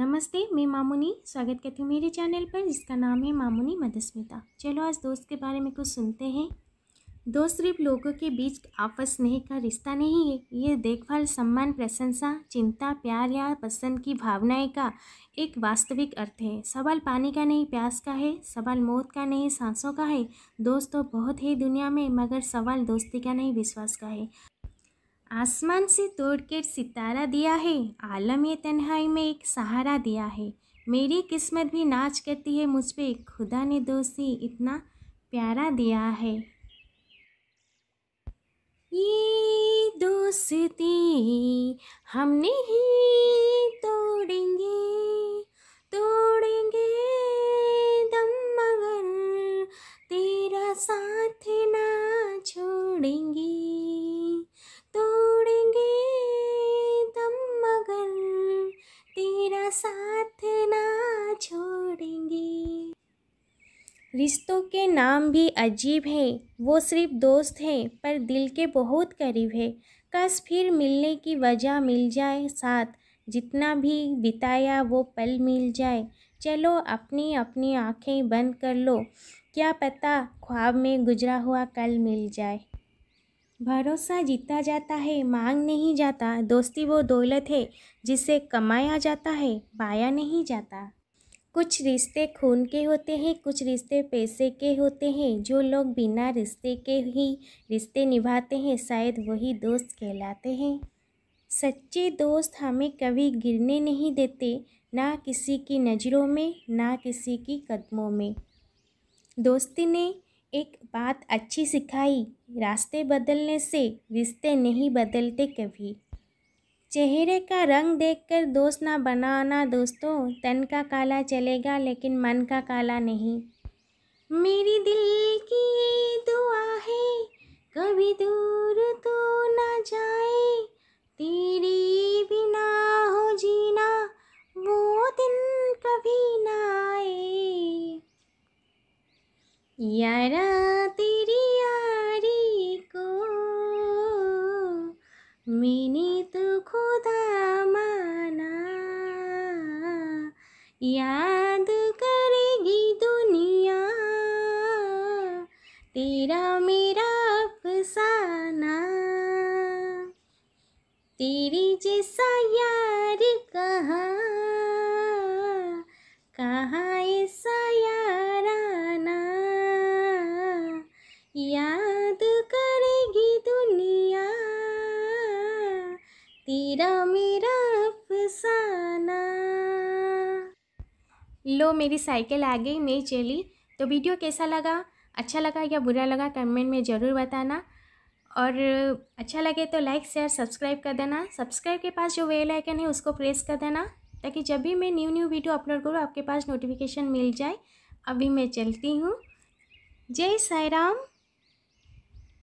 नमस्ते मैं मामुनी स्वागत करती हूँ मेरे चैनल पर जिसका नाम है मामुनी मधुस्मिता चलो आज दोस्त के बारे में कुछ सुनते हैं दोस्त सिर्फ लोगों के बीच आपस स्नेह का रिश्ता नहीं है ये देखभाल सम्मान प्रशंसा चिंता प्यार या पसंद की भावनाएं का एक वास्तविक अर्थ है सवाल पानी का नहीं प्यास का है सवाल मौत का नहीं सांसों का है दोस्त तो बहुत है दुनिया में मगर सवाल दोस्ती का नहीं विश्वास का है आसमान से तोड़कर सितारा दिया है आलम ये तन्हाई में एक सहारा दिया है मेरी किस्मत भी नाच करती है मुझ पर खुदा ने दोस्ती इतना प्यारा दिया है ये दोस्ती हम नहीं तोड़ेंगे तोड़ेंगे दम मगर तेरा साथ ना छोड़ेंगे साथ ना छोड़ेंगे रिश्तों के नाम भी अजीब हैं वो सिर्फ दोस्त हैं पर दिल के बहुत करीब है कस फिर मिलने की वजह मिल जाए साथ जितना भी बिताया वो पल मिल जाए चलो अपनी अपनी आँखें बंद कर लो क्या पता ख्वाब में गुजरा हुआ कल मिल जाए भरोसा जीता जाता है मांग नहीं जाता दोस्ती वो दौलत है जिसे कमाया जाता है पाया नहीं जाता कुछ रिश्ते खून के होते हैं कुछ रिश्ते पैसे के होते हैं जो लोग बिना रिश्ते के ही रिश्ते निभाते हैं शायद वही दोस्त कहलाते हैं सच्चे दोस्त हमें कभी गिरने नहीं देते ना किसी की नज़रों में ना किसी की कदमों में दोस्ती ने एक बात अच्छी सिखाई रास्ते बदलने से रिश्ते नहीं बदलते कभी चेहरे का रंग देखकर दोस्त ना बनाना दोस्तों तन का काला चलेगा लेकिन मन का काला नहीं मेरी दिल यारा तेरी यारी को मैंने तो खुदा माना याद करेगी दुनिया तेरा मेरा अफसाना तेरी जैसा यार कहा मेरा मेरा अफसाना लो मेरी साइकिल आ गई नहीं चली तो वीडियो कैसा लगा अच्छा लगा या बुरा लगा कमेंट में ज़रूर बताना और अच्छा लगे तो लाइक शेयर सब्सक्राइब कर देना सब्सक्राइब के पास जो वेल आइकन है उसको प्रेस कर देना ताकि जब भी मैं न्यू न्यू वीडियो अपलोड करूँ आपके पास नोटिफिकेशन मिल जाए अभी मैं चलती हूँ जय साई राम